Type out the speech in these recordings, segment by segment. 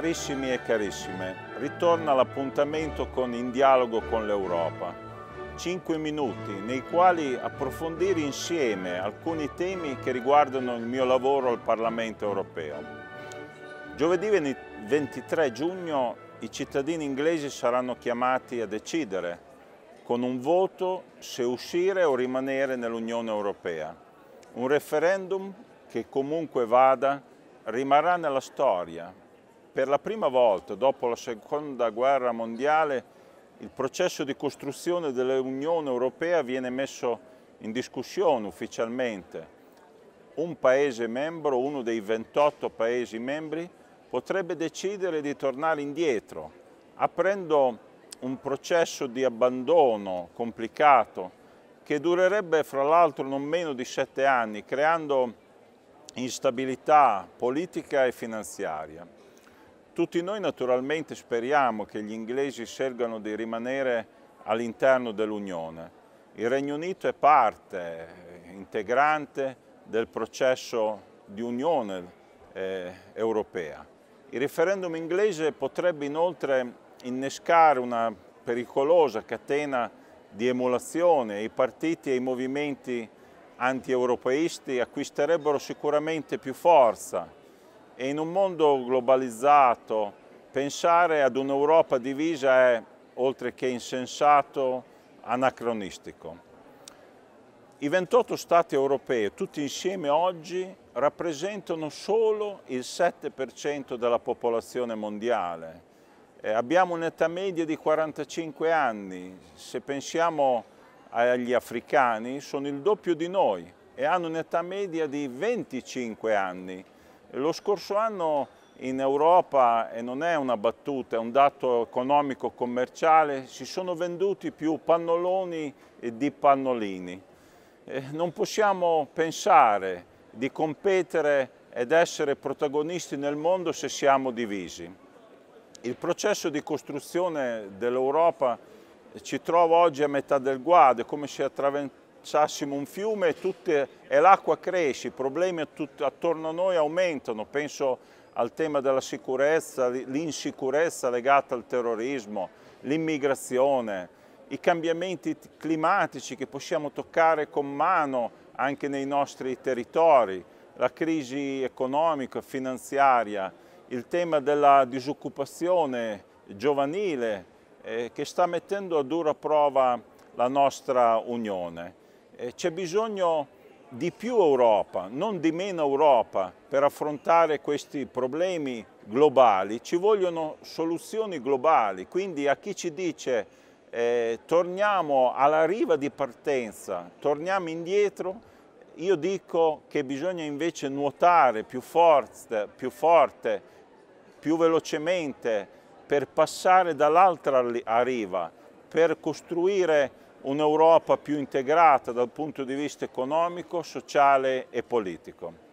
Carissimi e carissime, ritorna l'appuntamento con In Dialogo con l'Europa. Cinque minuti nei quali approfondire insieme alcuni temi che riguardano il mio lavoro al Parlamento europeo. Giovedì 23 giugno i cittadini inglesi saranno chiamati a decidere con un voto se uscire o rimanere nell'Unione Europea. Un referendum che comunque vada rimarrà nella storia per la prima volta dopo la seconda guerra mondiale il processo di costruzione dell'Unione Europea viene messo in discussione ufficialmente. Un Paese membro, uno dei 28 Paesi membri, potrebbe decidere di tornare indietro, aprendo un processo di abbandono complicato che durerebbe fra l'altro non meno di sette anni, creando instabilità politica e finanziaria. Tutti noi naturalmente speriamo che gli inglesi scelgano di rimanere all'interno dell'Unione. Il Regno Unito è parte eh, integrante del processo di unione eh, europea. Il referendum inglese potrebbe inoltre innescare una pericolosa catena di emulazione I partiti e i movimenti anti-europeisti acquisterebbero sicuramente più forza e in un mondo globalizzato pensare ad un'Europa divisa è, oltre che insensato, anacronistico. I 28 Stati europei, tutti insieme oggi, rappresentano solo il 7% della popolazione mondiale. Eh, abbiamo un'età media di 45 anni, se pensiamo agli africani sono il doppio di noi e hanno un'età media di 25 anni. Lo scorso anno in Europa, e non è una battuta, è un dato economico-commerciale, si sono venduti più pannoloni di pannolini. Eh, non possiamo pensare di competere ed essere protagonisti nel mondo se siamo divisi. Il processo di costruzione dell'Europa ci trova oggi a metà del guado, è come se attraversassimo sassimo un fiume tutte, e l'acqua cresce, i problemi attorno a noi aumentano, penso al tema della sicurezza, l'insicurezza legata al terrorismo, l'immigrazione, i cambiamenti climatici che possiamo toccare con mano anche nei nostri territori, la crisi economica, e finanziaria, il tema della disoccupazione giovanile eh, che sta mettendo a dura prova la nostra Unione. Eh, c'è bisogno di più Europa, non di meno Europa, per affrontare questi problemi globali. Ci vogliono soluzioni globali, quindi a chi ci dice eh, torniamo alla riva di partenza, torniamo indietro, io dico che bisogna invece nuotare più forte, più, forte, più velocemente per passare dall'altra riva, per costruire un'Europa più integrata dal punto di vista economico, sociale e politico.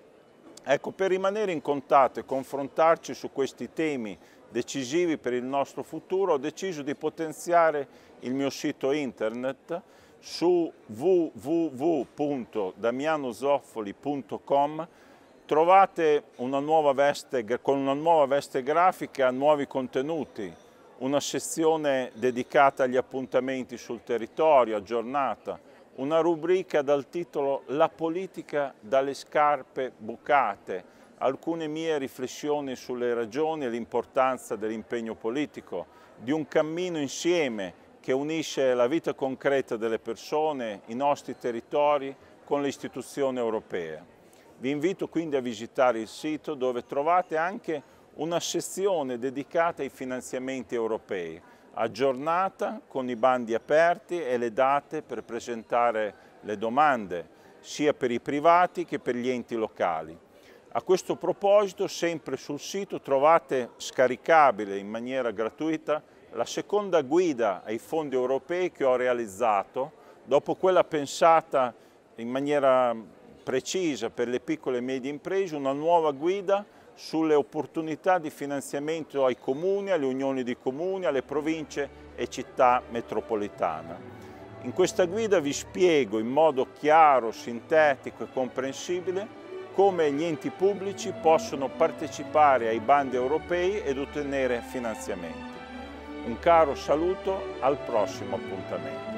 Ecco, per rimanere in contatto e confrontarci su questi temi decisivi per il nostro futuro, ho deciso di potenziare il mio sito internet su www.damianozoffoli.com trovate una nuova veste, con una nuova veste grafica nuovi contenuti una sezione dedicata agli appuntamenti sul territorio, aggiornata, una rubrica dal titolo La politica dalle scarpe bucate, alcune mie riflessioni sulle ragioni e l'importanza dell'impegno politico, di un cammino insieme che unisce la vita concreta delle persone, i nostri territori con le istituzioni europee. Vi invito quindi a visitare il sito dove trovate anche una sezione dedicata ai finanziamenti europei, aggiornata con i bandi aperti e le date per presentare le domande, sia per i privati che per gli enti locali. A questo proposito, sempre sul sito trovate scaricabile in maniera gratuita la seconda guida ai fondi europei che ho realizzato, dopo quella pensata in maniera precisa per le piccole e medie imprese, una nuova guida sulle opportunità di finanziamento ai comuni, alle unioni di comuni, alle province e città metropolitana. In questa guida vi spiego in modo chiaro, sintetico e comprensibile come gli enti pubblici possono partecipare ai bandi europei ed ottenere finanziamenti. Un caro saluto al prossimo appuntamento.